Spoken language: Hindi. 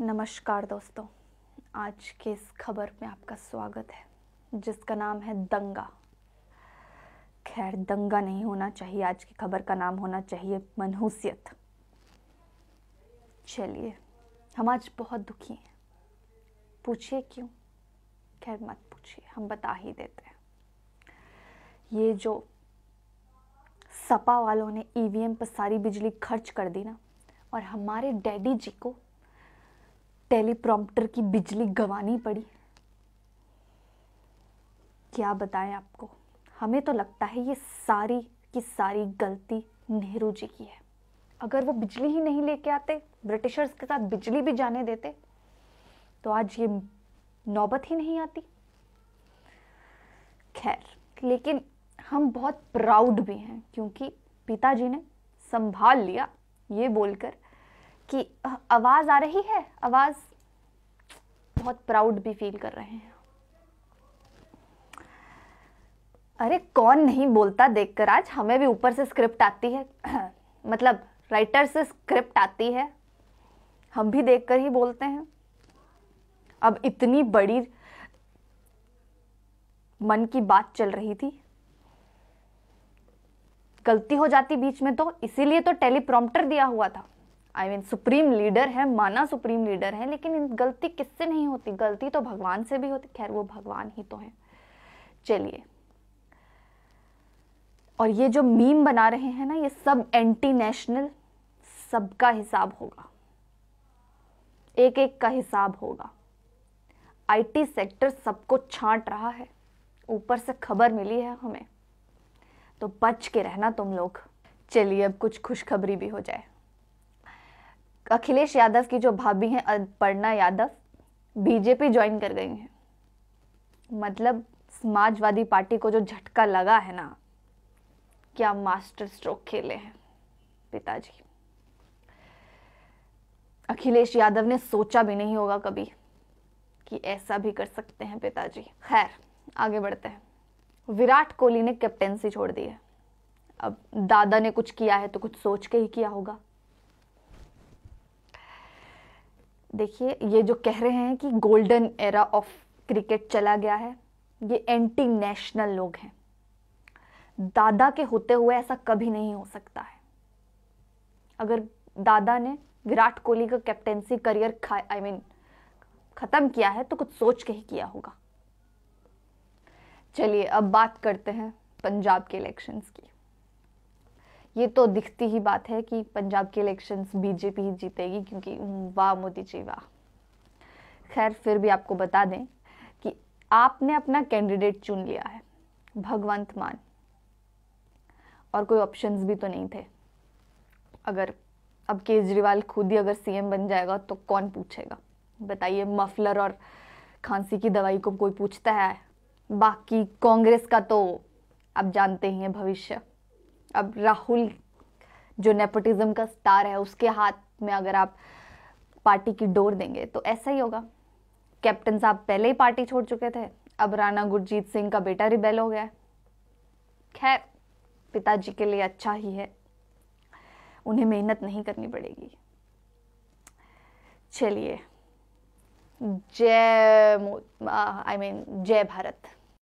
नमस्कार दोस्तों आज के इस खबर में आपका स्वागत है जिसका नाम है दंगा खैर दंगा नहीं होना चाहिए आज की खबर का नाम होना चाहिए मनहूसियत चलिए हम आज बहुत दुखी हैं पूछिए क्यों खैर मत पूछिए हम बता ही देते हैं ये जो सपा वालों ने ईवीएम e पर सारी बिजली खर्च कर दी ना और हमारे डैडी जी को टेलीप्रॉम्प्टर की बिजली गंवानी पड़ी क्या बताएं आपको हमें तो लगता है ये सारी की सारी गलती नेहरू जी की है अगर वो बिजली ही नहीं लेके आते ब्रिटिशर्स के साथ बिजली भी जाने देते तो आज ये नौबत ही नहीं आती खैर लेकिन हम बहुत प्राउड भी हैं क्योंकि पिताजी ने संभाल लिया ये बोलकर कि आवाज़ आ रही है आवाज़ बहुत प्राउड भी फील कर रहे हैं अरे कौन नहीं बोलता देखकर आज हमें भी ऊपर से स्क्रिप्ट आती है मतलब राइटर से स्क्रिप्ट आती है हम भी देखकर ही बोलते हैं अब इतनी बड़ी मन की बात चल रही थी गलती हो जाती बीच में तो इसीलिए तो टेलीप्रॉम्प्टर दिया हुआ था I I mean mean, supreme leader है माना सुप्रीम लीडर है लेकिन गलती किससे नहीं होती गलती तो भगवान से भी होती खैर वो भगवान ही तो है चलिए और ये जो मीम बना रहे हैं ना ये सब एंटी नेशनल सबका हिसाब होगा एक एक का हिसाब होगा आईटी सेक्टर सबको छांट रहा है ऊपर से खबर मिली है हमें तो बच के रहना तुम लोग चलिए अब कुछ खुशखबरी भी हो जाए अखिलेश यादव की जो भाभी हैं अपर्णा यादव बीजेपी ज्वाइन कर गई हैं मतलब समाजवादी पार्टी को जो झटका लगा है ना क्या मास्टर स्ट्रोक खेले हैं पिताजी अखिलेश यादव ने सोचा भी नहीं होगा कभी कि ऐसा भी कर सकते हैं पिताजी खैर आगे बढ़ते हैं विराट कोहली ने कैप्टेंसी छोड़ दी है अब दादा ने कुछ किया है तो कुछ सोच के ही किया होगा देखिए ये जो कह रहे हैं कि गोल्डन एरा ऑफ क्रिकेट चला गया है ये एंटी नेशनल लोग हैं दादा के होते हुए ऐसा कभी नहीं हो सकता है अगर दादा ने विराट कोहली का कैप्टेंसी करियर आई मीन ख़त्म किया है तो कुछ सोच के ही किया होगा चलिए अब बात करते हैं पंजाब के इलेक्शंस की ये तो दिखती ही बात है कि पंजाब के इलेक्शंस बीजेपी ही जीतेगी क्योंकि हम्म, वाह मोदी जी वाह खैर फिर भी आपको बता दें कि आपने अपना कैंडिडेट चुन लिया है भगवंत मान और कोई ऑप्शंस भी तो नहीं थे अगर अब केजरीवाल खुद ही अगर सीएम बन जाएगा तो कौन पूछेगा बताइए मफलर और खांसी की दवाई को कोई पूछता है बाकी कांग्रेस का तो आप जानते ही हैं भविष्य अब राहुल जो नेपोटिज्म का स्टार है उसके हाथ में अगर आप पार्टी की डोर देंगे तो ऐसा ही होगा कैप्टन साहब पहले ही पार्टी छोड़ चुके थे अब राणा गुरजीत सिंह का बेटा रिबेल हो गया खैर पिताजी के लिए अच्छा ही है उन्हें मेहनत नहीं करनी पड़ेगी चलिए जय आई मीन जय भारत